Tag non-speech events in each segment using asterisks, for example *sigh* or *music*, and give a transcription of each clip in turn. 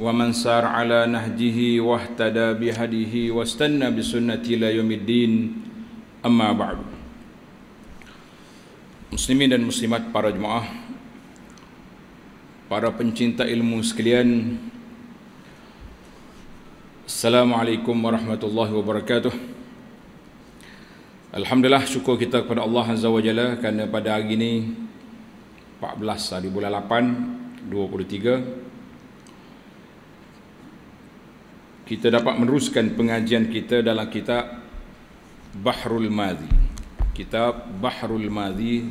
ومن سار على نهجه واهتدى بهديه واستنى بسنته الى يوم الدين اما بعد dan Muslimat para jemaah para pencinta ilmu sekalian Assalamualaikum warahmatullahi wabarakatuh. Alhamdulillah syukur kita kepada Allah Azza wa Jalla kerana pada hari ini 14 hari bulan 8 23 kita dapat meneruskan pengajian kita dalam kitab Bahrul Madhi kitab Bahrul Madhi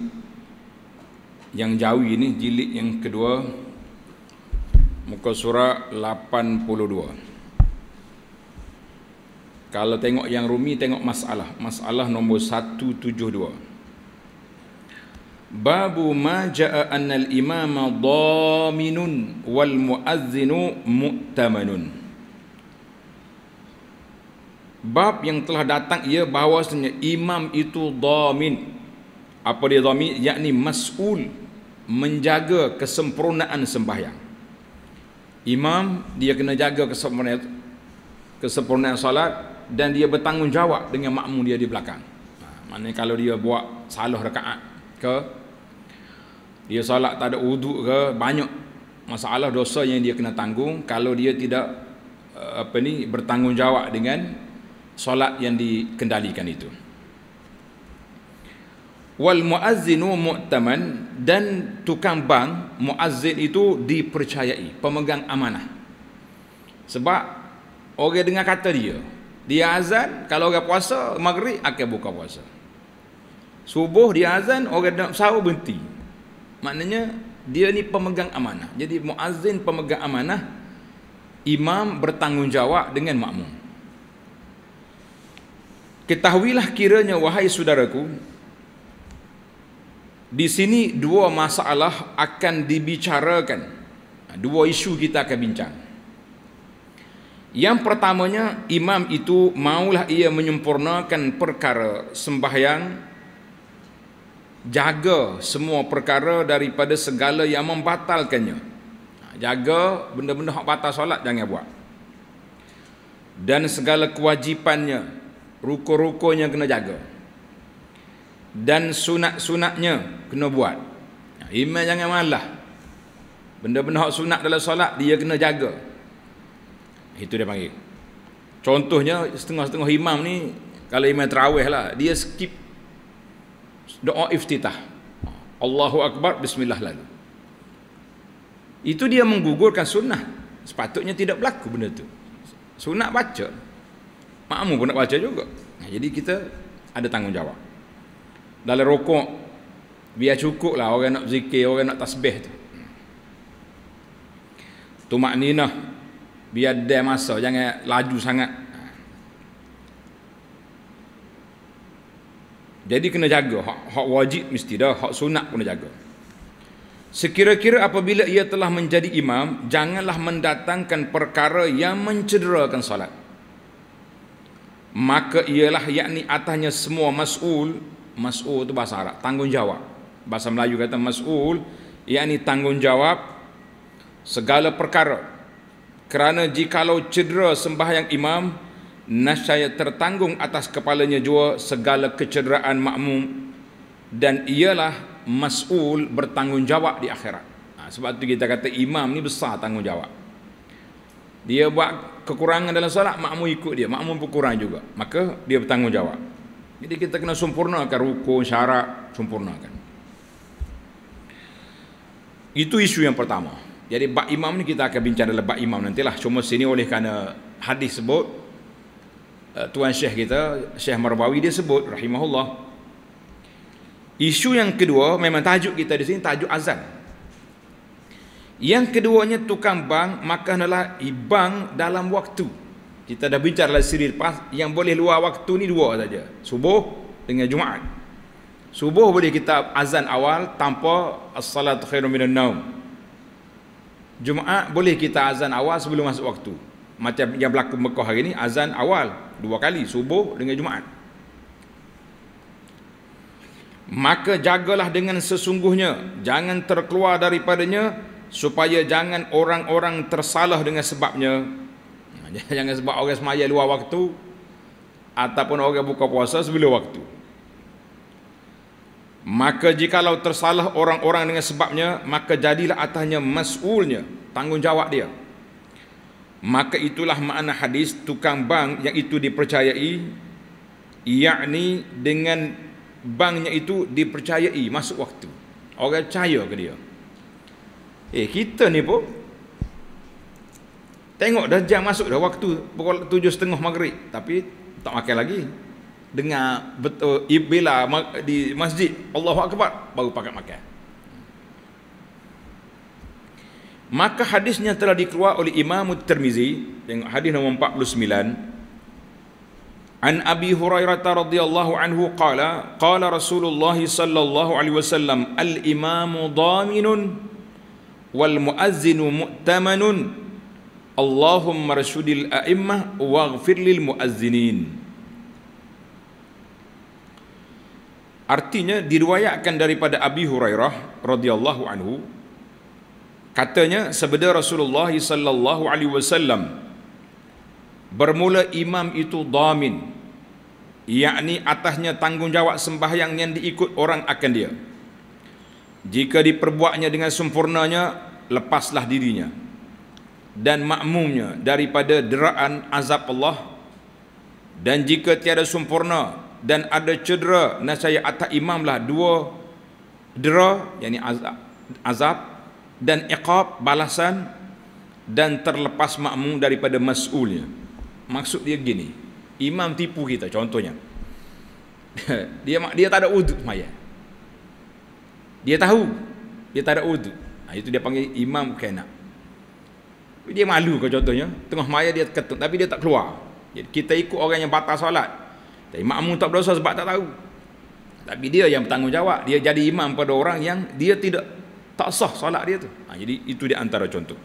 yang jauh ini jilid yang kedua muka surat 82 kalau tengok yang rumi tengok masalah masalah nombor 172 Babu باب ما جاء أن الإمام wal والمؤذن مؤتمن Bab yang telah datang ia bahawasanya imam itu dhamin. Apa dia dhamin? Yakni mas'ul menjaga kesempurnaan sembahyang. Imam dia kena jaga kesempurnaan kesempurnaan salat dan dia bertanggungjawab dengan makmum dia di belakang. Ha, maknanya kalau dia buat salah rakaat ke dia salat tak ada wuduk ke banyak masalah dosa yang dia kena tanggung kalau dia tidak eh, apa ni bertanggungjawab dengan solat yang dikendalikan itu wal muazzinu mu'taman dan tukang bank muazzin itu dipercayai pemegang amanah sebab orang dengar kata dia dia azan kalau orang puasa maghrib akan buka puasa subuh dia azan orang nak sahur berhenti maknanya dia ni pemegang amanah jadi muazzin pemegang amanah imam bertanggungjawab dengan makmum Ketahuilah kiranya wahai saudaraku di sini dua masalah akan dibicarakan. Ha, dua isu kita akan bincang. Yang pertamanya imam itu maulah ia menyempurnakan perkara sembahyang jaga semua perkara daripada segala yang membatalkannya. Ha, jaga benda-benda yang batal solat jangan buat. Dan segala kewajipannya rukun-rukunnya kena jaga dan sunat-sunatnya kena buat ya, iman jangan malah benda-benda hak sunat dalam solat dia kena jaga itu dia panggil contohnya setengah-setengah imam ni kalau imam terawih lah dia skip doa iftitah Allahu Akbar Bismillah lalu itu dia menggugurkan sunnah sepatutnya tidak berlaku benda tu sunat baca makmum pun nak baca juga nah, jadi kita ada tanggungjawab dalam rokok biar cukup lah orang nak zikir orang nak tasbih tu tu maknina biar dia masa jangan laju sangat jadi kena jaga hak, hak wajib mesti dah hak sunat pun jaga Sekira-kira apabila ia telah menjadi imam, janganlah mendatangkan perkara yang mencederakan solat maka ialah yakni atasnya semua mas'ul mas'ul itu bahasa Arab tanggungjawab bahasa Melayu kata mas'ul yakni tanggungjawab segala perkara kerana jikalau cedera sembahyang imam nasyaya tertanggung atas kepalanya jua segala kecederaan makmum dan ialah mas'ul bertanggungjawab di akhirat ha, sebab tu kita kata imam ni besar tanggungjawab dia buat kekurangan dalam solat makmum ikut dia makmum pun kurang juga maka dia bertanggungjawab jadi kita kena sempurnakan rukun syarat sempurnakan itu isu yang pertama jadi bak imam ni kita akan bincang dalam bak imam nantilah cuma sini oleh kerana hadis sebut eh, tuan syekh kita syekh marbawi dia sebut rahimahullah isu yang kedua memang tajuk kita di sini tajuk azan yang keduanya tukang bang maka hendaklah ibang dalam waktu. Kita dah bincang dalam siri lepas yang boleh luar waktu ni dua saja. Subuh dengan Jumaat. Subuh boleh kita azan awal tanpa as-salatu khairum minan naum. Jumaat boleh kita azan awal sebelum masuk waktu. Macam yang berlaku Mekah hari ni azan awal dua kali subuh dengan Jumaat. Maka jagalah dengan sesungguhnya jangan terkeluar daripadanya supaya jangan orang-orang tersalah dengan sebabnya *laughs* jangan sebab orang semaya luar waktu ataupun orang buka puasa sebelum waktu maka jikalau tersalah orang-orang dengan sebabnya maka jadilah atasnya mas'ulnya tanggungjawab dia maka itulah makna hadis tukang bank yang itu dipercayai yakni dengan banknya itu dipercayai masuk waktu orang percaya ke dia Eh kita ni pun Tengok dah jam masuk dah waktu pukul tujuh setengah maghrib. Tapi tak makan lagi. Dengar betul ibila di masjid Allahu Akbar baru pakat makan. Maka hadisnya telah dikeluar oleh Imam Tirmizi tengok hadis nombor 49 An Abi Hurairah radhiyallahu anhu qala qala Rasulullah sallallahu alaihi wasallam al imamu Daminun wal muazzinu mu'tamanun Allahumma rasyudil a'immah waghfir lil muazzinin Artinya diriwayatkan daripada Abi Hurairah radhiyallahu anhu katanya sebenda Rasulullah sallallahu alaihi wasallam bermula imam itu damin yakni atasnya tanggungjawab sembahyang yang diikut orang akan dia jika diperbuatnya dengan sempurnanya, lepaslah dirinya dan makmumnya daripada deraan azab Allah. Dan jika tiada sempurna dan ada cedera, nasaya atas imamlah dua dera, yakni azab, azab dan iqab, balasan dan terlepas makmum daripada mas'ulnya. Maksud dia gini, imam tipu kita contohnya. *laughs* dia dia tak ada wuduk semayang. Dia tahu dia tak ada wudu. Ha, itu dia panggil imam kena. Dia malu ke contohnya, tengah maya dia ketuk tapi dia tak keluar. Jadi kita ikut orang yang batal solat. Tapi makmum tak berdosa sebab tak tahu. Tapi dia yang bertanggungjawab, dia jadi imam pada orang yang dia tidak tak sah solat dia tu. Ha, jadi itu dia antara contoh.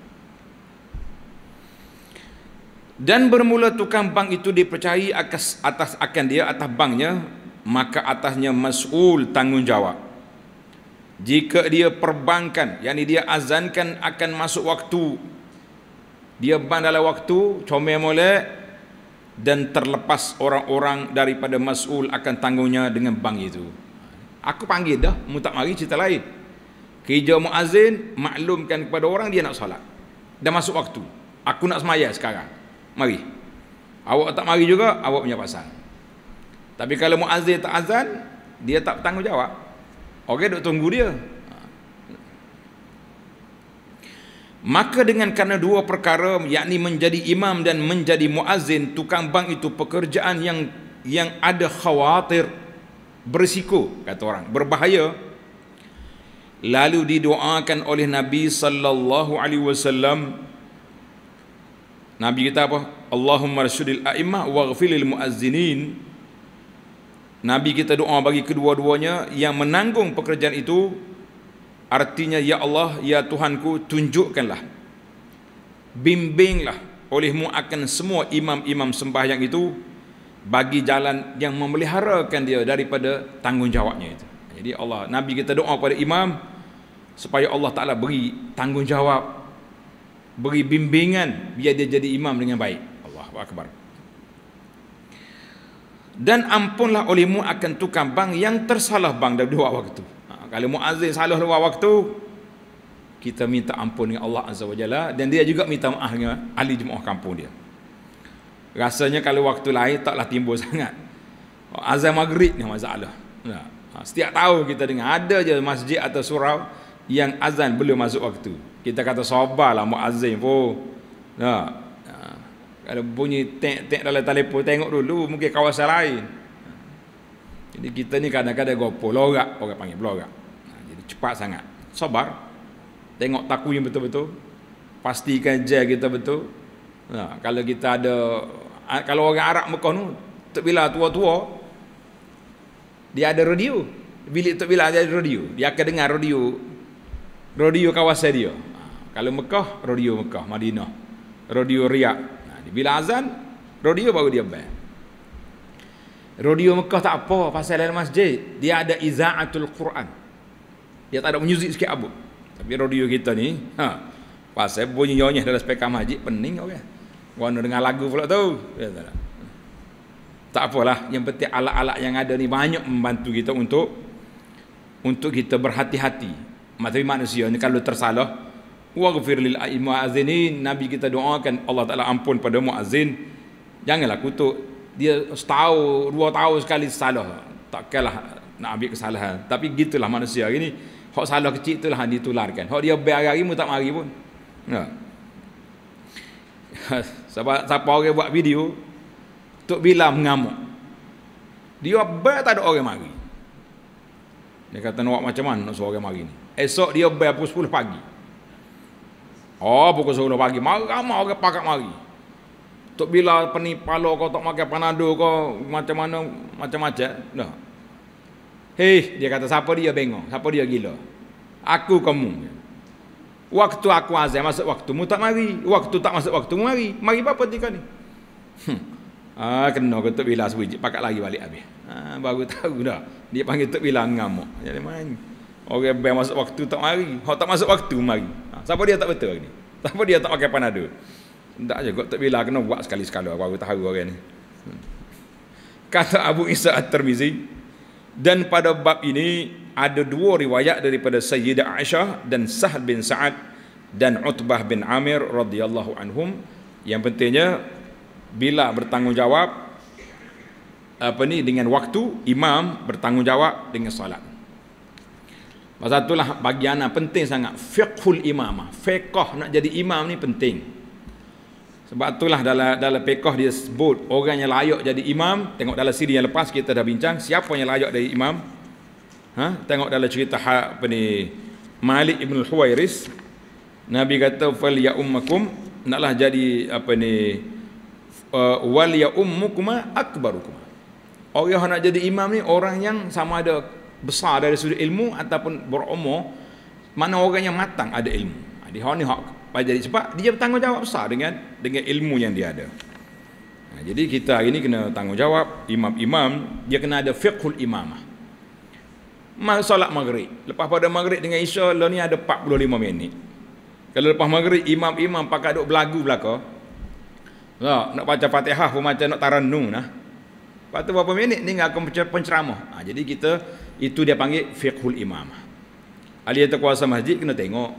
Dan bermula tukang bank itu dipercayai atas atas akan dia atas banknya maka atasnya mas'ul tanggungjawab jika dia perbankan yakni dia azankan akan masuk waktu dia bang dalam waktu comel mula dan terlepas orang-orang daripada masul akan tanggungnya dengan bang itu aku panggil dah mu tak mari cerita lain kerja muazin maklumkan kepada orang dia nak solat dah masuk waktu aku nak semaya sekarang mari awak tak mari juga awak punya pasal tapi kalau muazin tak azan dia tak bertanggungjawab Okey, duk tunggu dia. Maka dengan kerana dua perkara yakni menjadi imam dan menjadi muazin tukang bank itu pekerjaan yang yang ada khawatir berisiko kata orang berbahaya lalu didoakan oleh Nabi sallallahu alaihi wasallam Nabi kita apa Allahumma rasyidil a'immah waghfilil muazzinin Nabi kita doa bagi kedua-duanya yang menanggung pekerjaan itu artinya ya Allah ya Tuhanku tunjukkanlah bimbinglah olehmu akan semua imam-imam sembahyang itu bagi jalan yang memeliharakan dia daripada tanggungjawabnya itu. Jadi Allah Nabi kita doa kepada imam supaya Allah Taala beri tanggungjawab beri bimbingan biar dia jadi imam dengan baik. Allahuakbar. Allah dan ampunlah olehmu akan tukang bang yang tersalah bang dari dua waktu ha, kalau muazzin salah dua waktu kita minta ampun dengan Allah Azza wa Jalla dan dia juga minta maaf dengan ahli jemaah kampung dia rasanya kalau waktu lain taklah timbul *laughs* sangat azan maghrib ni masalah ha, ha, setiap tahun kita dengar ada je masjid atau surau yang azan belum masuk waktu kita kata sabarlah muazzin pun ha, kalau bunyi tek-tek dalam telefon tengok dulu mungkin kawasan lain jadi kita ni kadang-kadang gopoh lorak orang panggil lorak ha, jadi cepat sangat sabar tengok takunya betul-betul pastikan jail kita betul nah, ha, kalau kita ada ha, kalau orang Arab Mekah tu tak bila tua-tua dia ada radio bilik tak bila dia ada radio dia akan dengar radio radio kawasan dia kalau Mekah radio Mekah Madinah radio Riyadh bila azan, rodeo baru dia bayar. Rodeo Mekah tak apa pasal dalam masjid. Dia ada iza'atul Quran. Dia tak ada menyuzik sikit abu. Tapi rodeo kita ni, ha, pasal bunyi nyonya dalam speaker masjid, pening orang. Okay. Warna dengar lagu pula tu. Ya, tak, tak. tak apalah. Yang penting alat-alat yang ada ni banyak membantu kita untuk untuk kita berhati-hati. Maksudnya manusia ni kalau tersalah, waghfir lil muazzinin nabi kita doakan Allah taala ampun pada muazzin janganlah kutuk dia setahu dua tahu sekali salah takkanlah nak ambil kesalahan tapi gitulah manusia hari ni hak salah kecil itulah yang ditularkan hak dia biar hari tak mari pun ya. Ha. siapa *laughs* siapa orang buat video tok bila mengamuk dia bel tak ada orang mari dia kata nak macam mana nak suara mari ni esok dia bel pukul 10 pagi Oh pukul sepuluh pagi Mari ramai orang pakat mari Tok bila penipalo kau tak makan panadu kau Macam mana Macam-macam Dah Hei dia kata siapa dia bengong Siapa dia gila Aku kamu Waktu aku azam masuk waktu mu tak mari Waktu tak masuk waktu mu mari Mari apa tiga ni hmm. Ah, kena ke Tok Bila sebuah pakat lagi balik habis ah, Baru tahu dah Dia panggil Tok Bila ngamuk Jadi mana Orang okay, bengong masuk waktu tak mari Kalau tak masuk waktu mari Siapa dia tak betul ni? Siapa dia tak pakai panadu? Tak je, kot tak bila kena buat sekali-sekala baru tahu orang ni. Kata Abu Isa At-Tirmizi dan pada bab ini ada dua riwayat daripada Sayyidah Aisyah dan Sahal bin Sa'ad dan Utbah bin Amir radhiyallahu anhum. Yang pentingnya bila bertanggungjawab apa ni dengan waktu imam bertanggungjawab dengan salat. Pasal itulah bagi anak penting sangat fiqhul imamah. Fiqh nak jadi imam ni penting. Sebab itulah dalam dalam fiqh dia sebut orang yang layak jadi imam, tengok dalam siri yang lepas kita dah bincang siapa yang layak jadi imam. Ha? tengok dalam cerita ha, apa ni Malik bin Huwairis Nabi kata fal ya ummakum naklah jadi apa ni uh, wal ya ummukuma akbarukum. Orang yang nak jadi imam ni orang yang sama ada besar dari sudut ilmu ataupun berumur mana orang yang matang ada ilmu ha, di hak ni hak jadi cepat dia bertanggungjawab besar dengan dengan ilmu yang dia ada ha, jadi kita hari ni kena tanggungjawab imam-imam dia kena ada fiqhul imamah Mal solat maghrib lepas pada maghrib dengan isya lo ni ada 45 minit kalau lepas maghrib imam-imam pakai duk belagu belaka tak, lah, nak baca fatihah pun macam nak taranung nah. Lepas tu berapa minit ni aku penceramah. Ha, jadi kita itu dia panggil fiqhul imam ahli yang terkuasa masjid kena tengok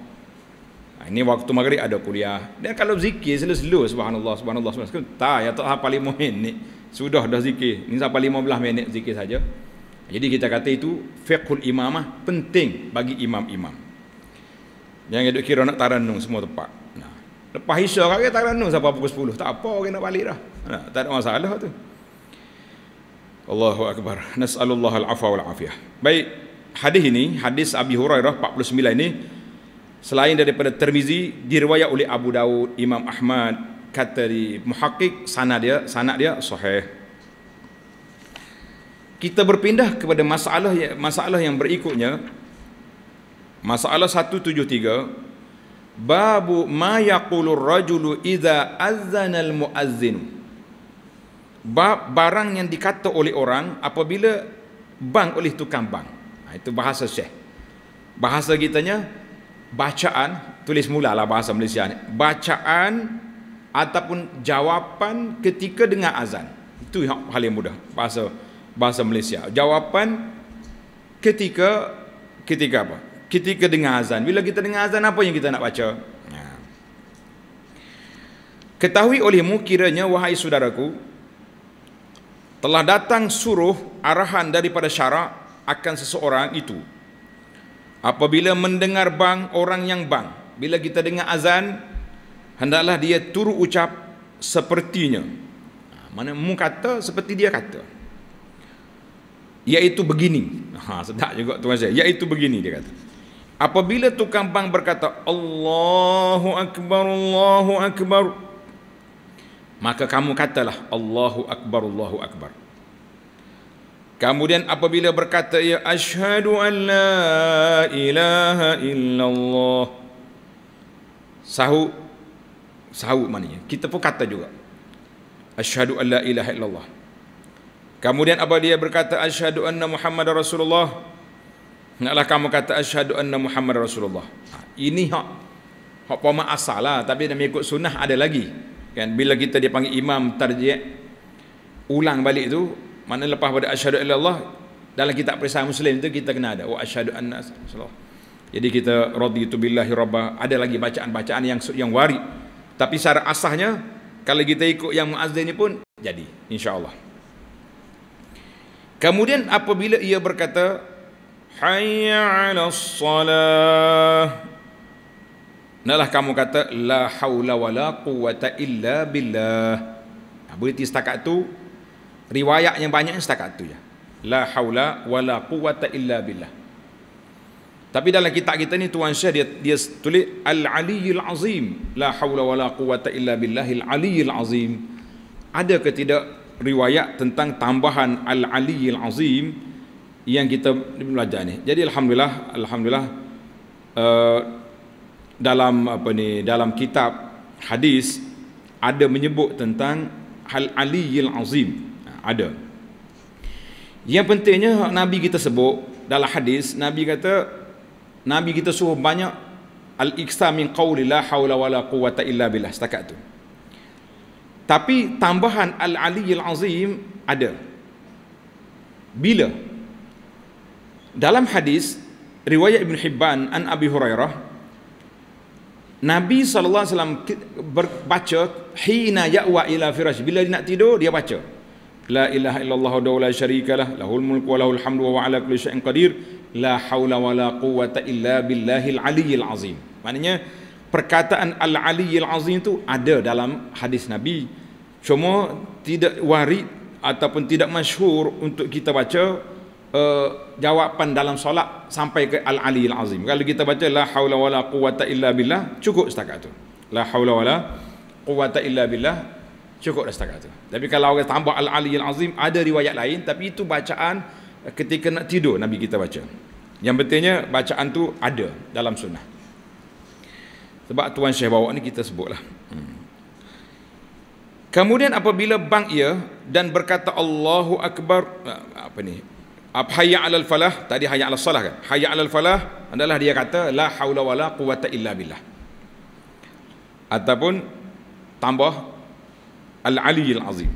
ha, ini waktu maghrib ada kuliah dan kalau zikir selalu subhanallah subhanallah subhanallah tak ya tak apa lima minit sudah dah zikir ini sampai lima belah minit zikir saja jadi kita kata itu fiqhul imamah penting bagi imam-imam yang hidup kira nak taranung semua tempat nah, lepas isya kakak taranung sampai pukul 10 tak apa orang nak balik dah nah, tak ada masalah tu Allahu Akbar. Nas'alullah al-afa wal-afiyah. Baik, hadis ini, hadis Abi Hurairah 49 ini, selain daripada Termizi, diriwayat oleh Abu Daud, Imam Ahmad, kata di muhakik, sanad dia, sanad dia, sahih. Kita berpindah kepada masalah masalah yang berikutnya, masalah 173, Babu ma yaqulur rajulu iza azzanal muazzinu barang yang dikata oleh orang apabila bang oleh tukang bang. Ha, itu bahasa Syekh. Bahasa kitanya bacaan tulis mula lah bahasa Malaysia ni. Bacaan ataupun jawapan ketika dengar azan. Itu yang paling mudah bahasa bahasa Malaysia. Jawapan ketika ketika apa? Ketika dengar azan. Bila kita dengar azan apa yang kita nak baca? Ha. Ketahui olehmu kiranya wahai saudaraku telah datang suruh arahan daripada syarak akan seseorang itu apabila mendengar bang orang yang bang bila kita dengar azan hendaklah dia turu ucap sepertinya ha, mana mu kata seperti dia kata iaitu begini ha sedap juga tuan saya iaitu begini dia kata apabila tukang bang berkata Allahu akbar Allahu akbar maka kamu katalah Allahu akbar Allahu akbar kemudian apabila berkata ya asyhadu an la ilaha illallah sahu sahu maknanya kita pun kata juga asyhadu an la ilaha illallah kemudian apabila dia berkata asyhadu anna muhammad rasulullah Naklah kamu kata asyhadu anna Muhammad Rasulullah. Ha, ini hak hak paman asalah, tapi nak ikut sunnah ada lagi kan bila kita dipanggil imam tarjiat ulang balik tu mana lepas pada asyhadu illallah dalam kitab perisai muslim tu kita kena ada wa asyhadu anna sallallahu jadi kita raditu billahi rabba ada lagi bacaan-bacaan yang yang wari tapi secara asahnya kalau kita ikut yang muazzin pun jadi insyaallah kemudian apabila ia berkata hayya 'alas salah Nalah kamu kata la haula wala quwata illa billah. Nah, berarti setakat tu riwayat yang banyak setakat tu ya. La haula wala quwata illa billah. Tapi dalam kitab kita ni Tuan Syekh dia dia tulis al aliyil azim. La haula wala quwata illa billahil aliyil azim. Ada ke tidak riwayat tentang tambahan al aliyil azim yang kita belajar ni. Jadi alhamdulillah alhamdulillah uh, dalam apa ni dalam kitab hadis ada menyebut tentang hal aliyil azim ada yang pentingnya nabi kita sebut dalam hadis nabi kata nabi kita suruh banyak al iksa min qawli la hawla wala quwata illa billah setakat tu tapi tambahan al aliyil azim ada bila dalam hadis riwayat ibn hibban an abi hurairah Nabi SAW baca hina ya'wa ila firasy bila dia nak tidur dia baca la ilaha illallah wa la syarika lah lahul mulku wa lahul hamdu wa wa ala kulli syai'in qadir la haula wa la quwata illa billahil aliyyil azim maknanya perkataan al aliyyil azim itu ada dalam hadis Nabi cuma tidak warid ataupun tidak masyhur untuk kita baca Eh, jawapan dalam solat sampai ke al-aliyil azim. Kalau kita baca la haula wala quwata illa billah cukup setakat tu. La haula wala quwata illa billah cukup setakat tu. Tapi kalau orang tambah al-aliyil azim ada riwayat lain tapi itu bacaan eh, ketika nak tidur Nabi kita baca. Yang pentingnya bacaan tu ada dalam sunnah. Sebab tuan Syekh bawa ni kita sebutlah. Hmm. Kemudian apabila bang ia dan berkata Allahu Akbar eh, apa ni Abhayya alal falah tadi hayya alal salah kan? Hayya alal falah adalah dia kata la haula wala quwata illa billah. Ataupun tambah al aliyil azim.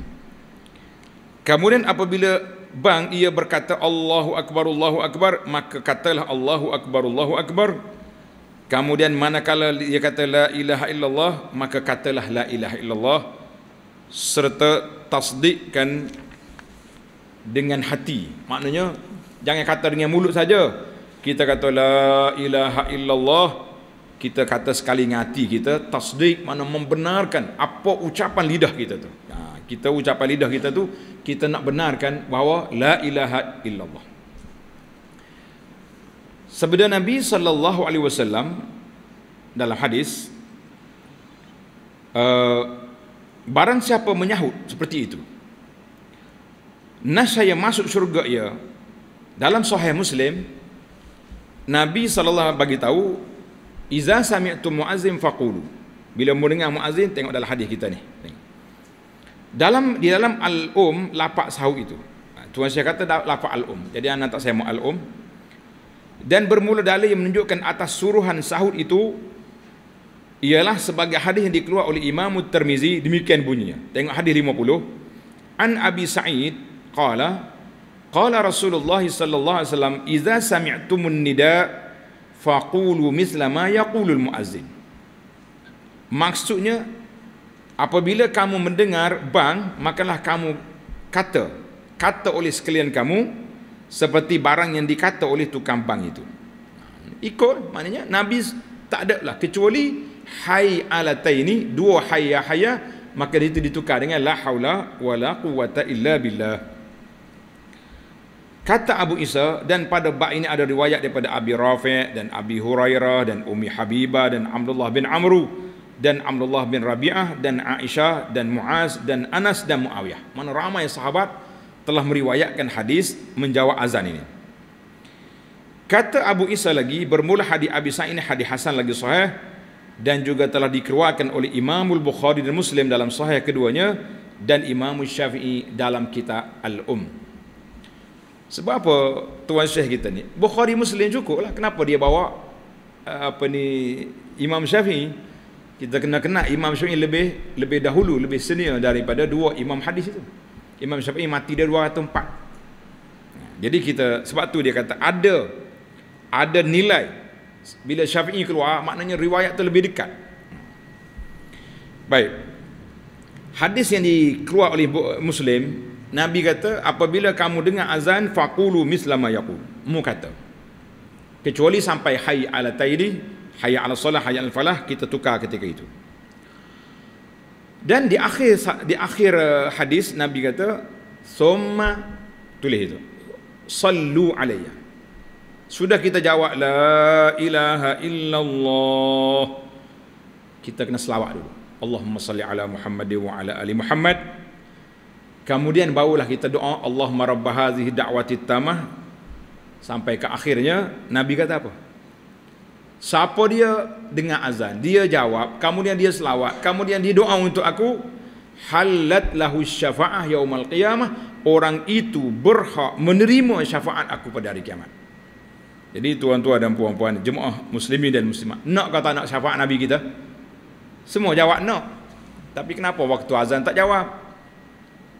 Kemudian apabila bang ia berkata Allahu akbar Allahu akbar maka katalah Allahu akbar Allahu akbar. Kemudian manakala dia kata la ilaha illallah maka katalah la ilaha illallah serta tasdikkan dengan hati maknanya jangan kata dengan mulut saja kita kata la ilaha illallah kita kata sekali dengan hati kita tasdik mana membenarkan apa ucapan lidah kita tu ha, kita ucapan lidah kita tu kita nak benarkan bahawa la ilaha illallah sabda nabi sallallahu alaihi wasallam dalam hadis uh, barang siapa menyahut seperti itu Nas saya masuk syurga ya. Dalam sahih Muslim Nabi sallallahu bagi tahu iza sami'tum muazzin faqulu. Bila mendengar muazin tengok dalam hadis kita ni. Dalam di dalam al-um lapak sahut itu. Ha, tuan saya kata lapak al-um. Jadi anda tak saya mau al-um. Dan bermula dari yang menunjukkan atas suruhan sahut itu ialah sebagai hadis yang dikeluarkan oleh Imam Tirmizi demikian bunyinya. Tengok hadis 50. An Abi Sa'id Qala Qala Rasulullah sallallahu alaihi wasallam idza sami'tumun nida faqulu mithla ma yaqulul muazzin Maksudnya apabila kamu mendengar bang makalah kamu kata kata oleh sekalian kamu seperti barang yang dikata oleh tukang bang itu ikut maknanya nabi tak ada lah kecuali hai alata ini dua hayya hayya maka itu ditukar dengan la haula wala quwata illa billah Kata Abu Isa dan pada bab ini ada riwayat daripada Abi Rafi' dan Abi Hurairah dan Umi Habibah dan Abdullah bin Amru dan Abdullah bin Rabi'ah dan Aisyah dan Muaz dan Anas dan Muawiyah. Mana ramai sahabat telah meriwayatkan hadis menjawab azan ini. Kata Abu Isa lagi bermula hadis Abi Sa'in hadis Hasan lagi sahih dan juga telah dikeluarkan oleh Imamul Bukhari dan Muslim dalam sahih keduanya dan Imam Syafi'i dalam kitab Al-Umm. Sebab apa tuan syekh kita ni? Bukhari Muslim lah Kenapa dia bawa eh, apa ni Imam Syafi'i? Kita kena kena Imam Syafi'i lebih lebih dahulu, lebih senior daripada dua imam hadis itu. Imam Syafi'i mati dia 204. Jadi kita sebab tu dia kata ada ada nilai bila Syafi'i keluar maknanya riwayat tu lebih dekat. Baik. Hadis yang dikeluarkan oleh Muslim Nabi kata apabila kamu dengar azan faqulu mislama yaqul. Mu kata. Kecuali sampai hayy ala taydi, hayy ala salah, hayy al falah kita tukar ketika itu. Dan di akhir di akhir uh, hadis Nabi kata summa tulis itu. Sallu alayya. Sudah kita jawab la ilaha illallah. Kita kena selawat dulu. Allahumma salli ala Muhammad wa ala ali Muhammad. Kemudian barulah kita doa Allah rabbah hadhihi da'wati tamah sampai ke akhirnya nabi kata apa? Siapa dia dengar azan, dia jawab, kemudian dia selawat, kemudian dia doa untuk aku, halat lahu syafa'ah yaumal qiyamah, orang itu berhak menerima syafaat aku pada hari kiamat. Jadi tuan-tuan dan puan-puan, jemaah muslimin dan muslimat, nak kata nak syafaat nabi kita? Semua jawab nak. Tapi kenapa waktu azan tak jawab?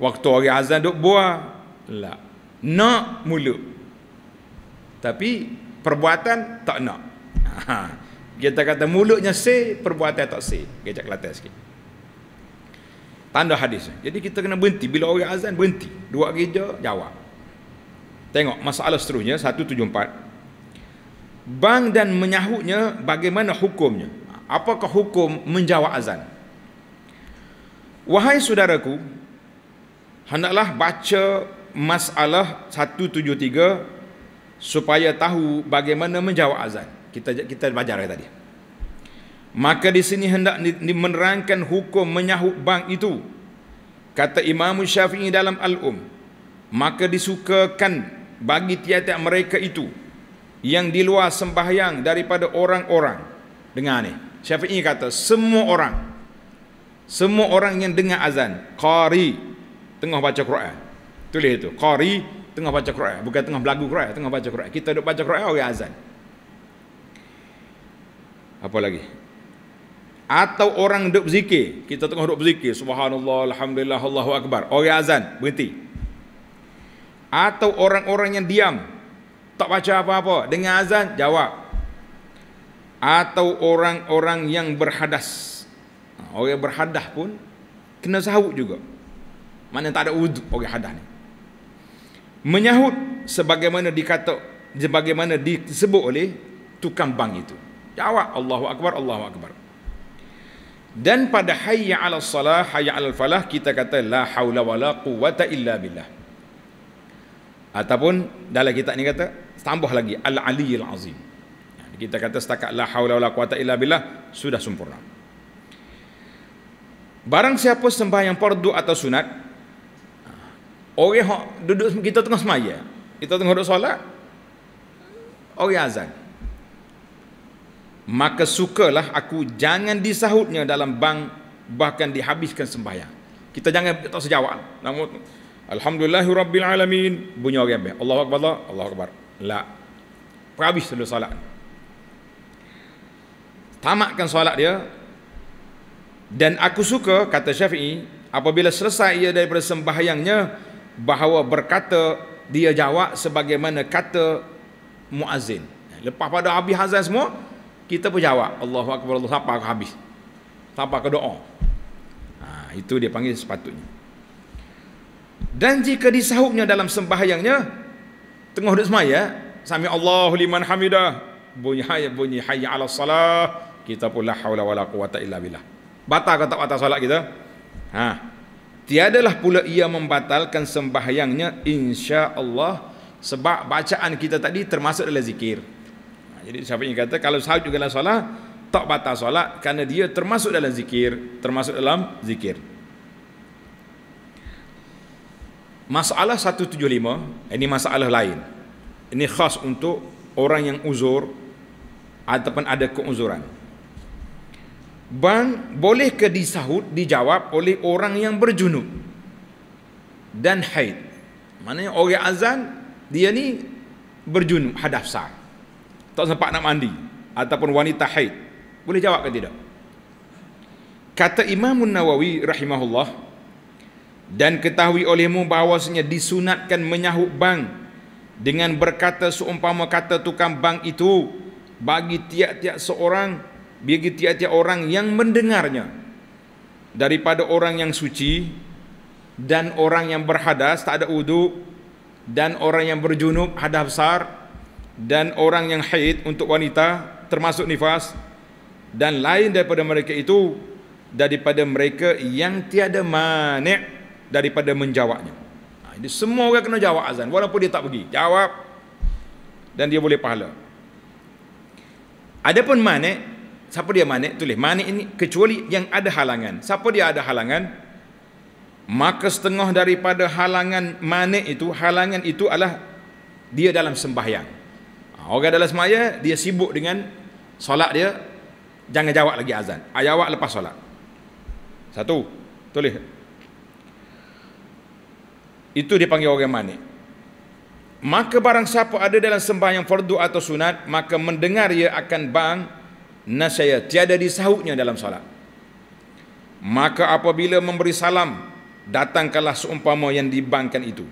Waktu orang azan duk buah. Lah. Nak mula. Tapi perbuatan tak nak. Ha. Kita kata mulutnya se, perbuatan tak se. Gejak kelatan sikit. Tanda hadis. Jadi kita kena berhenti. Bila orang azan, berhenti. Dua gereja, jawab. Tengok masalah seterusnya, 174. Bang dan menyahutnya bagaimana hukumnya? Apakah hukum menjawab azan? Wahai saudaraku, hendaklah baca masalah 173 supaya tahu bagaimana menjawab azan. Kita kita belajar tadi. Maka di sini hendak menerangkan hukum menyahut bang itu. Kata Imam Syafi'i dalam Al-Um. Maka disukakan bagi tiada mereka itu yang di luar sembahyang daripada orang-orang. Dengar ni. Syafi'i kata semua orang semua orang yang dengar azan, qari tengah baca Quran. Tulis itu. Qari tengah baca Quran. Bukan tengah belagu Quran, tengah baca Quran. Kita duduk baca Quran, orang azan. Apa lagi? Atau orang duduk berzikir. Kita tengah duduk berzikir. Subhanallah, Alhamdulillah, Allahu Akbar. Orang azan, berhenti. Atau orang-orang yang diam. Tak baca apa-apa. Dengan azan, jawab. Atau orang-orang yang berhadas. Ha, orang yang berhadas pun kena sahut juga mana tak ada wuduk orang hadas ni menyahut sebagaimana dikata sebagaimana disebut oleh tukang bang itu jawab Allahu akbar Allahu akbar dan pada hayya 'alas salah hayya 'alal falah kita kata la haula wala quwwata illa billah ataupun dalam kitab ni kata tambah lagi al aliyil azim kita kata setakat la haula wala quwwata illa billah sudah sempurna barang siapa sembahyang fardu atau sunat Orang yang duduk kita tengah semaya Kita tengah duduk solat Orang azan Maka sukalah aku Jangan disahutnya dalam bang Bahkan dihabiskan sembahyang Kita jangan tak sejawab Namun Alhamdulillahirrabbilalamin Bunyi orang yang baik Allah Akbar Allah Akbar La Perhabis dulu solat Tamatkan solat dia Dan aku suka Kata Syafi'i Apabila selesai ia daripada sembahyangnya bahawa berkata dia jawab sebagaimana kata muazin. Lepas pada habis azan semua, kita pun jawab Allahu akbar Allah siapa aku habis. Siapa ke doa. Ha, itu dia panggil sepatutnya. Dan jika disahutnya dalam sembahyangnya tengah duduk semaya, sami Allahu liman hamidah, bunyi hayya bunyi hayya ala salah, kita pula la haula wala quwata illa billah. Batal ke tak batal solat kita? Ha, Tiadalah pula ia membatalkan sembahyangnya insya Allah sebab bacaan kita tadi termasuk dalam zikir. Ha, jadi siapa yang kata kalau sahut juga dalam solat tak batal solat kerana dia termasuk dalam zikir, termasuk dalam zikir. Masalah 175 ini masalah lain. Ini khas untuk orang yang uzur ataupun ada keuzuran. Bang, bolehkah disahut dijawab oleh orang yang berjunub dan haid? Mana yang orang azan dia ni berjunub hadafsa. Tak sempat nak mandi ataupun wanita haid. Boleh jawab ke tidak? Kata Imam Nawawi rahimahullah dan ketahui olehmu bahawasanya disunatkan menyahut bang dengan berkata seumpama kata tukang bang itu bagi tiap-tiap seorang bagi tiap-tiap orang yang mendengarnya daripada orang yang suci dan orang yang berhadas tak ada wudu dan orang yang berjunub hadas besar dan orang yang haid untuk wanita termasuk nifas dan lain daripada mereka itu daripada mereka yang tiada manik daripada menjawabnya ha, ini semua orang kena jawab azan walaupun dia tak pergi jawab dan dia boleh pahala adapun manik siapa dia manik tulis manik ini kecuali yang ada halangan siapa dia ada halangan maka setengah daripada halangan manik itu halangan itu adalah dia dalam sembahyang ha, orang dalam semaya dia sibuk dengan solat dia jangan jawab lagi azan jawab lepas solat satu tulis itu dipanggil orang manik Maka barang siapa ada dalam sembahyang fardu atau sunat Maka mendengar ia akan bang nasaya tiada disahutnya dalam solat. maka apabila memberi salam datangkanlah seumpama yang dibangkan itu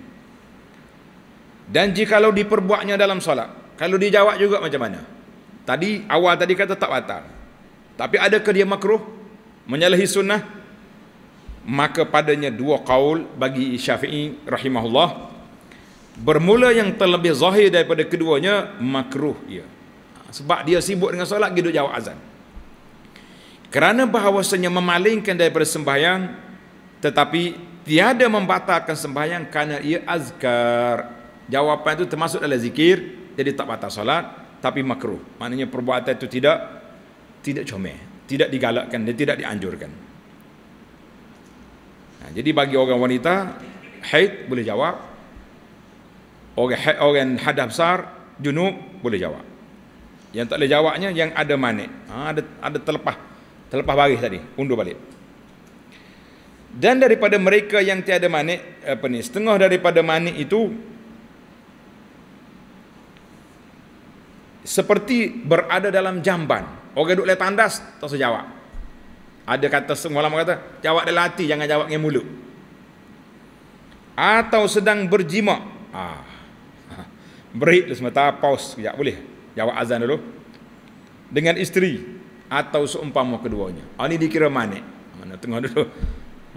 dan jikalau diperbuatnya dalam solat, kalau dijawab juga macam mana tadi awal tadi kata tak batal tapi adakah dia makruh menyalahi sunnah maka padanya dua kaul bagi syafi'i rahimahullah bermula yang terlebih zahir daripada keduanya makruh ia ya. Sebab dia sibuk dengan solat, dia jawab azan. Kerana bahawasanya memalingkan daripada sembahyang, tetapi tiada membatalkan sembahyang kerana ia azkar. Jawapan itu termasuk dalam zikir, jadi tak batal solat, tapi makruh. Maknanya perbuatan itu tidak tidak comel, tidak digalakkan, dia tidak dianjurkan. Nah, ha, jadi bagi orang wanita, haid boleh jawab. Orang, orang hadah besar, junub boleh jawab. Yang tak boleh jawabnya yang ada manik. Ha, ada ada terlepas. Terlepas baris tadi. Undur balik. Dan daripada mereka yang tiada manik. Apa ni? Setengah daripada manik itu. Seperti berada dalam jamban. Orang duduk lihat tandas. Tak sejawab. Ada kata semua lama kata. Jawab dia hati. Jangan jawab dengan mulut. Atau sedang berjimak. Ah. *laughs* Break dia sementara. Pause. Sekejap boleh jawab azan dulu dengan isteri atau seumpama keduanya ini ah, dikira mana ah, mana tengah dulu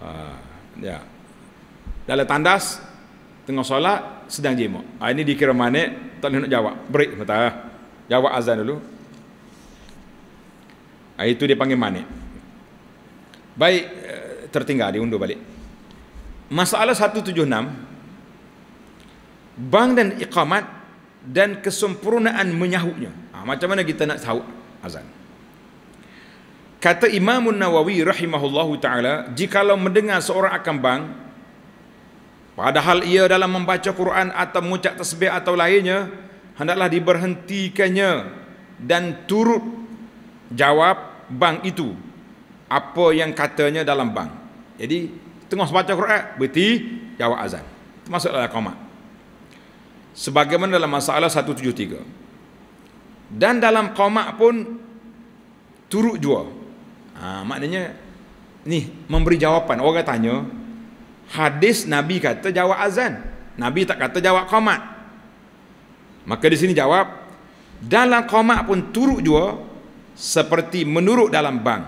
ha, ya dalam tandas tengah solat sedang jima ha, ini dikira mana tak boleh nak jawab break mata jawab azan dulu ha, itu dia panggil mana baik eh, tertinggal diundur balik masalah 176 bank dan iqamat dan kesempurnaan menyahutnya. Ha, macam mana kita nak sahut azan? Kata Imam Nawawi rahimahullahu taala, jikalau mendengar seorang akan bang padahal ia dalam membaca Quran atau mengucap tasbih atau lainnya, hendaklah diberhentikannya dan turut jawab bang itu apa yang katanya dalam bang. Jadi tengah baca Quran berhenti jawab azan. Masuklah qomat sebagaimana dalam masalah 173 dan dalam qamak pun turut jua ha, maknanya ni memberi jawapan orang tanya hadis nabi kata jawab azan nabi tak kata jawab qamak maka di sini jawab dalam qamak pun turut jua seperti menurut dalam bank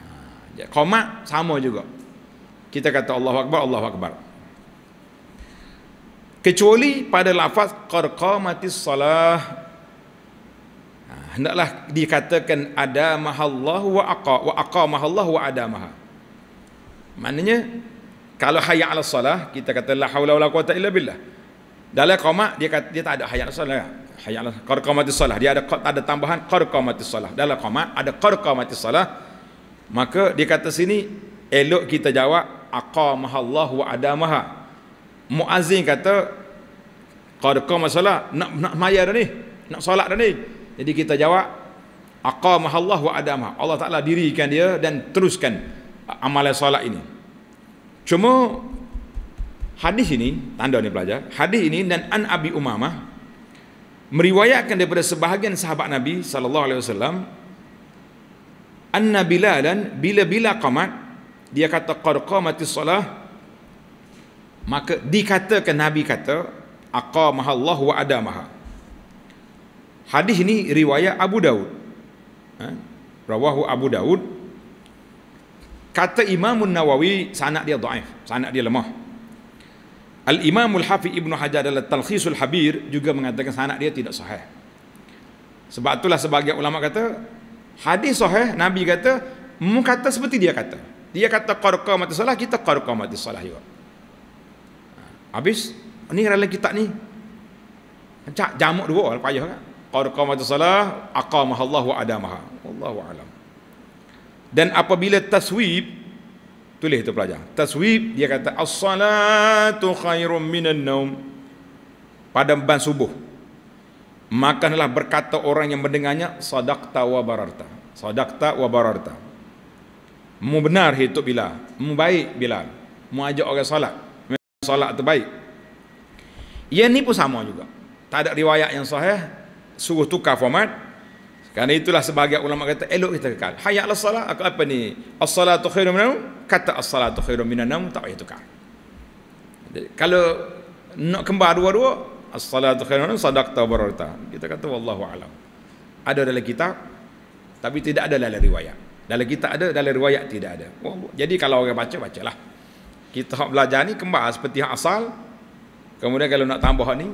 ha, ya, sama juga kita kata Allahu Akbar, Allahu Akbar kecuali pada lafaz qarqamatis salah ha, hendaklah dikatakan ada mahallahu wa aqa wa aqa mahallahu wa ada maha maknanya kalau hayat ala salah kita kata la haula wala quwata illa billah dalam qamat dia kata dia tak ada hayat ala salah hayat ala qarqamatis salah dia ada ada tambahan qarqamatis salah dalam qamat ada qarqamatis salah maka dia kata sini elok kita jawab aqa mahallahu wa ada maha muazin kata qad qama salat nak nak maya dah ni nak solat dah ni jadi kita jawab aqamah Allah wa adamah Allah Taala dirikan dia dan teruskan amalan solat ini cuma hadis ini tanda ni pelajar hadis ini dan an abi umamah meriwayatkan daripada sebahagian sahabat Nabi sallallahu alaihi wasallam anna bilalan bila bila qamat dia kata qad qamatis solat maka dikatakan Nabi kata maha Allah wa ada maha. hadis ini riwayat Abu Daud ha? rawahu Abu Daud kata Imam Nawawi sanak dia dhaif sanak dia lemah Al Imamul Al Hafiz Ibnu Hajar dalam Talkhisul Habir juga mengatakan sanak dia tidak sahih. Sebab itulah sebagian ulama kata hadis sahih Nabi kata mu kata seperti dia kata. Dia kata qarqa mati salah kita qarqa mati salah juga. Habis ni dalam kitab ni. Cak jamak dua lah payah kan. Qad qamat salah aqamah Allah wa adamaha. Wallahu alam. Dan apabila taswib tulis tu pelajar. Taswib dia kata as-salatu khairum minan naum pada bang subuh. Makanlah berkata orang yang mendengarnya sadaqta wa bararta. Sadaqta wa bararta. Mu benar hidup bila, mu baik bila, mu ajak orang salat solat terbaik Ya ni pun sama juga tak ada riwayat yang sahih suruh tukar format kerana itulah sebahagian ulama kata elok kita kekal hayatlah solat aku apa ni as-salatu khairu minan kata as-salatu khairu minan tak payah tukar Jadi, kalau nak kembar dua-dua as-salatu khairu minan sadaqta bararta kita kata wallahu alam ada dalam kitab tapi tidak ada dalam riwayat dalam kitab ada dalam riwayat tidak ada jadi kalau orang baca bacalah kita hak belajar ni kembar seperti hak asal kemudian kalau nak tambah ni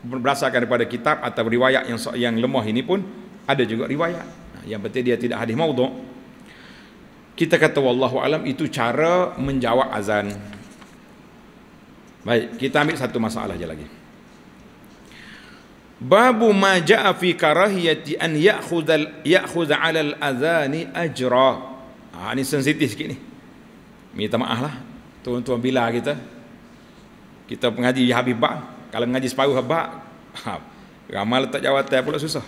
berdasarkan daripada kitab atau riwayat yang yang lemah ini pun ada juga riwayat yang penting dia tidak hadis maudhu' kita kata wallahu alam itu cara menjawab azan baik kita ambil satu masalah je lagi babu ma ja'a fi karahiyati an ya'khudha ya'khudha 'ala al-adhani ajra ha ah, ni sensitif sikit ni minta maaf lah tuan-tuan bila kita kita mengaji habis bab kalau mengaji separuh bab ha, ramal tak jawatan pula susah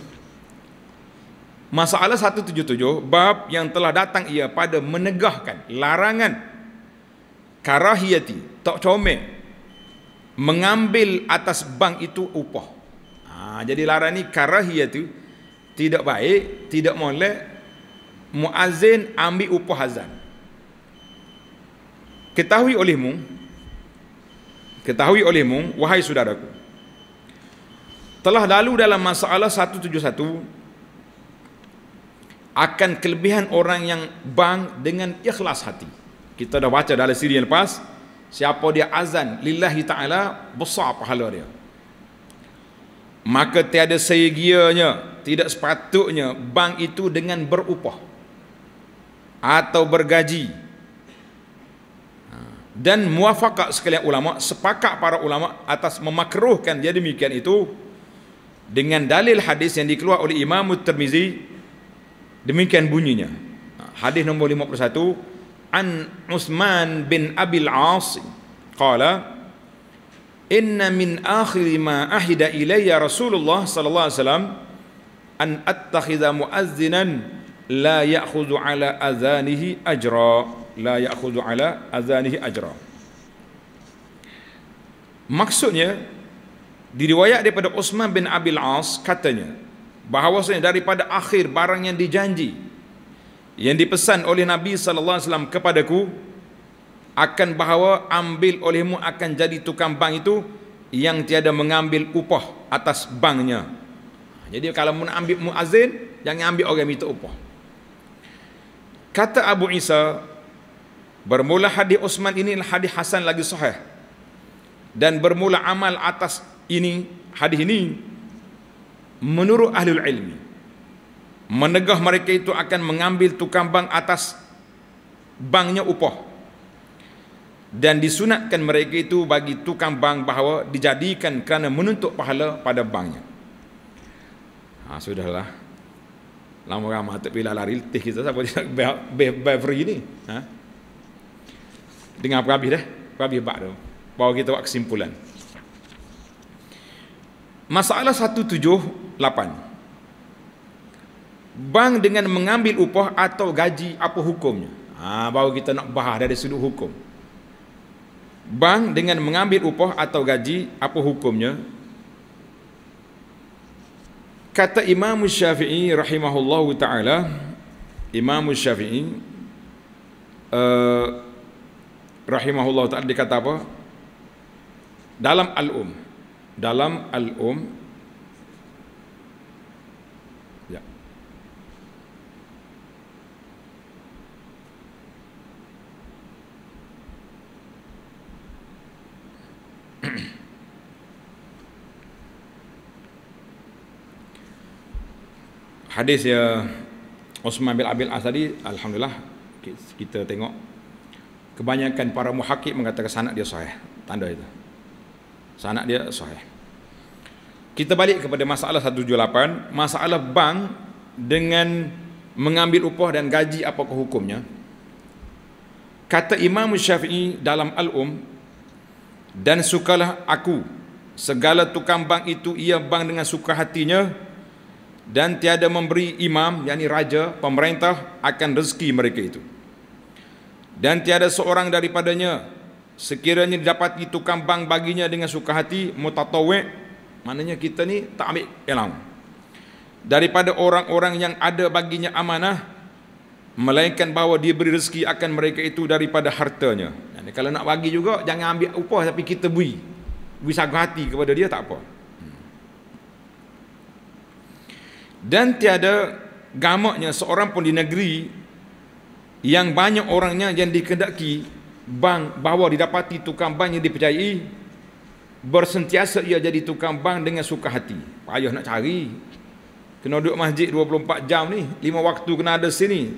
masalah 177 bab yang telah datang ia pada menegahkan larangan karahiyati tak comel mengambil atas bank itu upah ha, jadi larangan ini karahiyati tidak baik tidak boleh muazin ambil upah azan ketahui olehmu ketahui olehmu wahai saudaraku telah lalu dalam masalah 171 akan kelebihan orang yang bang dengan ikhlas hati kita dah baca dalam siri yang lepas siapa dia azan lillahi ta'ala besar pahala dia maka tiada segianya tidak sepatutnya bang itu dengan berupah atau bergaji dan muafakat sekalian ulama sepakat para ulama atas memakruhkan dia demikian itu dengan dalil hadis yang dikeluar oleh Imam Tirmizi demikian bunyinya hadis nombor 51 an Usman bin Abil As qala inna min akhir ma ahida ilayya Rasulullah sallallahu alaihi wasallam an attakhidha muazzinan la ya'khudhu ala adhanihi ajra la ya'khudhu ala azanihi ajra maksudnya diriwayat daripada Uthman bin Abil As katanya bahawasanya daripada akhir barang yang dijanji yang dipesan oleh Nabi sallallahu alaihi wasallam kepadaku akan bahawa ambil olehmu akan jadi tukang bank itu yang tiada mengambil upah atas banknya jadi kalau mau ambil muazin jangan ambil orang minta upah kata Abu Isa Bermula hadis Osman ini adalah hadis Hasan lagi sahih. Dan bermula amal atas ini hadis ini menurut ahli ilmi. Menegah mereka itu akan mengambil tukang bank atas banknya upah. Dan disunatkan mereka itu bagi tukang bank bahawa dijadikan kerana menuntut pahala pada banknya. Ha, sudahlah. Lama-lama tak pilih lari, letih kita siapa dia nak bayar free ni. Ha? Dengar apa habis dah. Apa habis bab tu. Bawa kita buat kesimpulan. Masalah 178. Bang dengan mengambil upah atau gaji apa hukumnya? Ha, baru kita nak bahas dari sudut hukum. Bang dengan mengambil upah atau gaji apa hukumnya? Kata Imam Syafi'i rahimahullahu taala Imam Syafi'i uh, rahimahullah ta'ala dia apa dalam al-um dalam al-um ya *clears throat* hadis ya Osman bin Abil Asadi alhamdulillah kita tengok Kebanyakan para muhakik mengatakan sanak dia sahih. Tanda itu. Sanak dia sahih. Kita balik kepada masalah 178. Masalah bank dengan mengambil upah dan gaji apa hukumnya. Kata Imam Syafi'i dalam Al-Um. Dan sukalah aku. Segala tukang bank itu ia bank dengan suka hatinya. Dan tiada memberi imam, yakni raja, pemerintah akan rezeki mereka itu dan tiada seorang daripadanya sekiranya dapat itu bang baginya dengan suka hati mutatawwi' maknanya kita ni tak ambil ilam daripada orang-orang yang ada baginya amanah melainkan bahawa dia beri rezeki akan mereka itu daripada hartanya jadi kalau nak bagi juga jangan ambil upah tapi kita beri beri sagu hati kepada dia tak apa hmm. dan tiada gamaknya seorang pun di negeri yang banyak orangnya yang dikendaki bank bahawa didapati tukang bank yang dipercayai bersentiasa ia jadi tukang bank dengan suka hati payah nak cari kena duduk masjid 24 jam ni lima waktu kena ada sini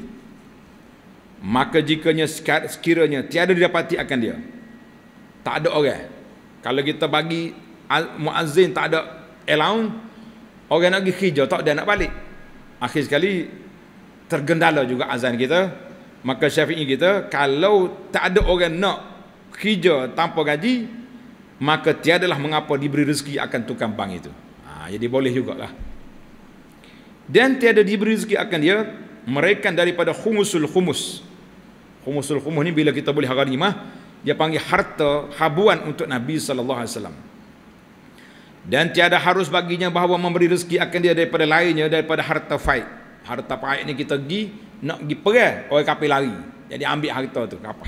maka jikanya sekiranya tiada didapati akan dia tak ada orang kalau kita bagi muazzin tak ada allowance orang nak pergi hijau tak dia nak balik akhir sekali tergendala juga azan kita Maka Syafi'i kita kalau tak ada orang nak kerja tanpa gaji maka tiadalah mengapa diberi rezeki akan tukang bank itu. Ha, jadi boleh jugalah. Dan tiada diberi rezeki akan dia mereka daripada khumusul khumus. Khumusul khumus ni bila kita boleh mah, dia panggil harta habuan untuk Nabi sallallahu alaihi wasallam. Dan tiada harus baginya bahawa memberi rezeki akan dia daripada lainnya daripada harta faid. Harta faid ni kita pergi nak pergi perang orang kafir lari jadi ambil harta tu kapal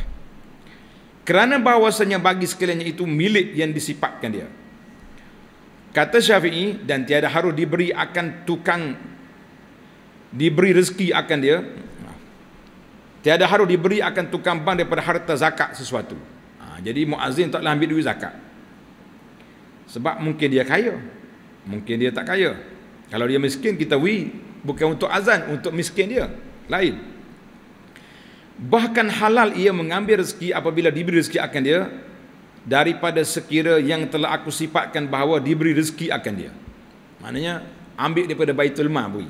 kerana bahawasanya bagi sekaliannya itu milik yang disifatkan dia kata Syafi'i dan tiada harus diberi akan tukang diberi rezeki akan dia ha. tiada harus diberi akan tukang bang daripada harta zakat sesuatu ha, jadi muazzin taklah ambil duit zakat sebab mungkin dia kaya mungkin dia tak kaya kalau dia miskin kita wi bukan untuk azan untuk miskin dia lain bahkan halal ia mengambil rezeki apabila diberi rezeki akan dia daripada sekira yang telah aku sifatkan bahawa diberi rezeki akan dia maknanya ambil daripada baitul mah bui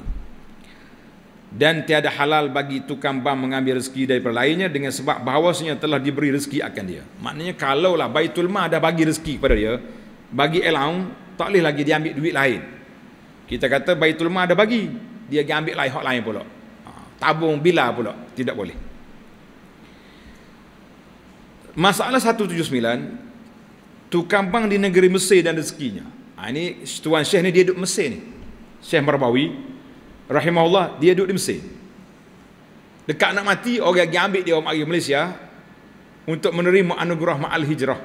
dan tiada halal bagi tukang bam mengambil rezeki daripada lainnya dengan sebab bahawasanya telah diberi rezeki akan dia maknanya kalaulah baitul mah dah bagi rezeki kepada dia bagi elaun tak boleh lagi diambil duit lain kita kata baitul mah dah bagi dia ambil lain hak lain pula tabung bila pula tidak boleh masalah 179 tu kampung di negeri Mesir dan rezekinya ha, ini tuan syekh ni dia duduk Mesir ni syekh Marbawi rahimahullah dia duduk di Mesir dekat nak mati orang yang ambil dia mari Malaysia untuk menerima anugerah ma'al hijrah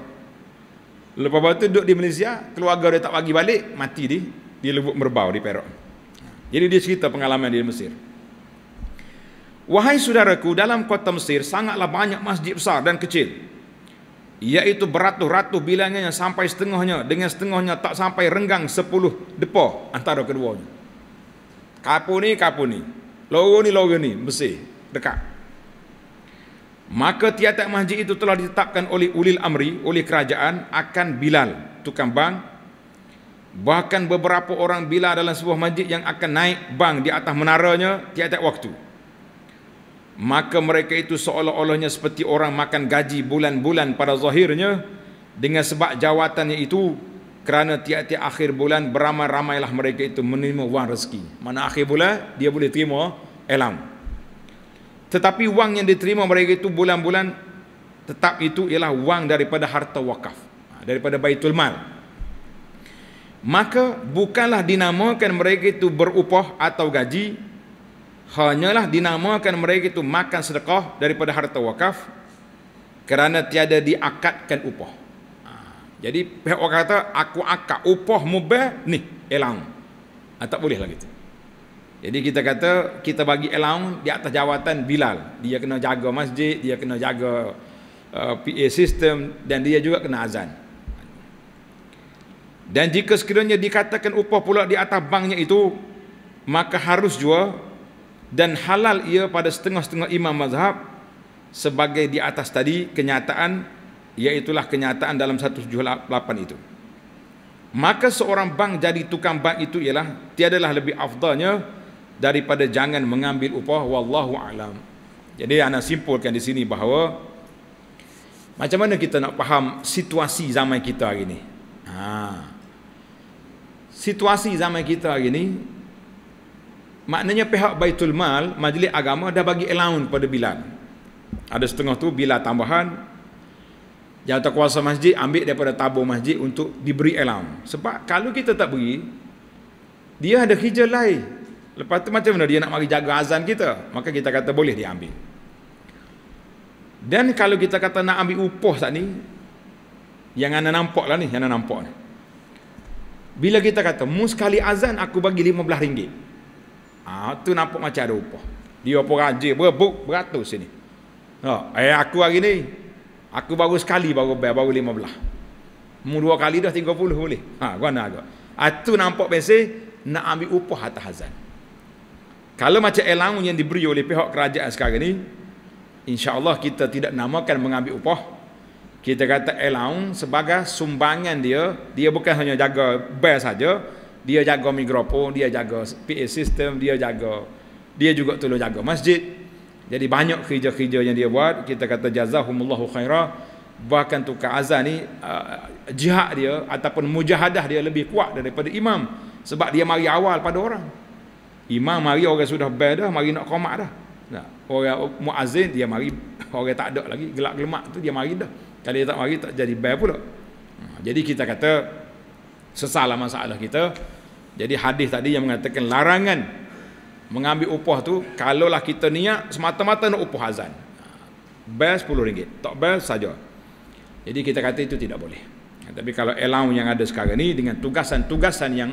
lepas tu duduk di Malaysia keluarga dia tak bagi balik mati dia di lubuk merbau di Perak jadi dia cerita pengalaman dia di Mesir Wahai saudaraku, dalam kota Mesir sangatlah banyak masjid besar dan kecil. Iaitu beratus-ratus bilangannya sampai setengahnya. Dengan setengahnya tak sampai renggang sepuluh depo antara keduanya. Kapu ni, kapu ni. Logo ni, logo ni. Mesir. Dekat. Maka tiada tiap masjid itu telah ditetapkan oleh ulil amri, oleh kerajaan, akan bilal, tukang bang, Bahkan beberapa orang bilal dalam sebuah masjid yang akan naik bang di atas menaranya tiada waktu maka mereka itu seolah-olahnya seperti orang makan gaji bulan-bulan pada zahirnya dengan sebab jawatannya itu kerana tiap-tiap akhir bulan beramai-ramailah mereka itu menerima wang rezeki mana akhir bulan dia boleh terima elam tetapi wang yang diterima mereka itu bulan-bulan tetap itu ialah wang daripada harta wakaf ha, daripada baitul mal maka bukanlah dinamakan mereka itu berupah atau gaji hanyalah dinamakan mereka itu makan sedekah daripada harta wakaf kerana tiada diakadkan upah. Ha, jadi pihak orang kata aku akad upah mubah ni elang. Ha, tak boleh lah gitu. Jadi kita kata kita bagi elang di atas jawatan Bilal. Dia kena jaga masjid, dia kena jaga uh, PA sistem dan dia juga kena azan. Dan jika sekiranya dikatakan upah pula di atas banknya itu maka harus jual dan halal ia pada setengah-setengah imam mazhab sebagai di atas tadi kenyataan iaitulah kenyataan dalam 178 itu maka seorang bank jadi tukang bank itu ialah tiadalah lebih afdalnya daripada jangan mengambil upah wallahu alam jadi ana simpulkan di sini bahawa macam mana kita nak faham situasi zaman kita hari ini ha. situasi zaman kita hari ini Maknanya pihak Baitul Mal, majlis agama dah bagi allowance pada bilan. Ada setengah tu bila tambahan jawatan kuasa masjid ambil daripada tabung masjid untuk diberi allowance. Sebab kalau kita tak beri, dia ada kerja lain. Lepas tu macam mana dia nak mari jaga azan kita? Maka kita kata boleh diambil. Dan kalau kita kata nak ambil upoh saat ni, yang anda nampak lah ni, yang anda nampak ni. Bila kita kata, mu sekali azan aku bagi RM15. Ah ha, tu nampak macam ada upah. Dia apa rajin berebut beratus sini. Ha, eh aku hari ni aku baru sekali baru bayar baru 15. Mu dua kali dah 30 boleh. Ha, gua nak agak. Atu ha, nampak pensi nak ambil upah atas hazan. Kalau macam elang yang diberi oleh pihak kerajaan sekarang ni, insya-Allah kita tidak namakan mengambil upah. Kita kata elang sebagai sumbangan dia, dia bukan hanya jaga bel saja, dia jaga mikrofon, dia jaga PA system, dia jaga dia juga tolong jaga masjid. Jadi banyak kerja-kerja yang dia buat, kita kata jazahumullahu khairah. Bahkan tukar azan ni uh, jihad dia ataupun mujahadah dia lebih kuat daripada imam sebab dia mari awal pada orang. Imam mari orang sudah bel dah, mari nak qomat dah. Nah, orang muazin dia mari orang tak ada lagi gelak gelemak tu dia mari dah. Kalau dia tak mari tak jadi bel pula. Jadi kita kata sesalah masalah kita jadi hadis tadi yang mengatakan larangan mengambil upah tu kalau lah kita niat semata-mata nak upah azan bel RM10 tak bel saja jadi kita kata itu tidak boleh tapi kalau allowance yang ada sekarang ni dengan tugasan-tugasan yang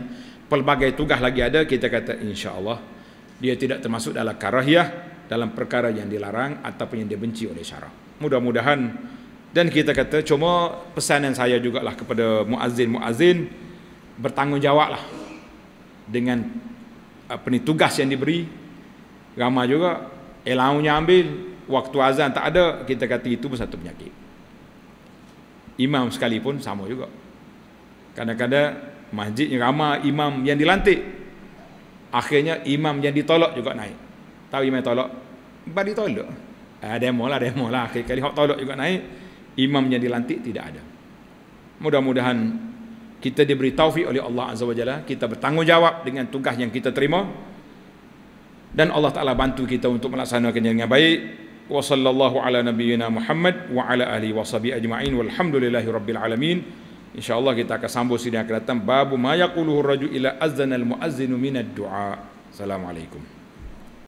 pelbagai tugas lagi ada kita kata insyaallah dia tidak termasuk dalam karahiyah dalam perkara yang dilarang atau yang dibenci oleh syarak mudah-mudahan dan kita kata cuma pesanan saya jugalah kepada muazin-muazin bertanggungjawab lah dengan apa uh, ni tugas yang diberi ramai juga elaunya eh, ambil waktu azan tak ada kita kata itu pun satu penyakit imam sekalipun sama juga kadang-kadang masjidnya ramai imam yang dilantik akhirnya imam yang ditolak juga naik tahu imam yang tolak bagi ditolak. eh, demo lah demo lah akhir kali hok tolak juga naik imam yang dilantik tidak ada mudah-mudahan kita diberi taufik oleh Allah Azza wa Jalla kita bertanggungjawab dengan tugas yang kita terima dan Allah Ta'ala bantu kita untuk melaksanakan dengan baik wa sallallahu ala nabiyyina Muhammad wa ala ahli wa sabi ajma'in walhamdulillahi rabbil alamin insyaAllah kita akan sambung sini akan datang babu ma yakuluhu raju ila azanal muazzinu minad du'a Assalamualaikum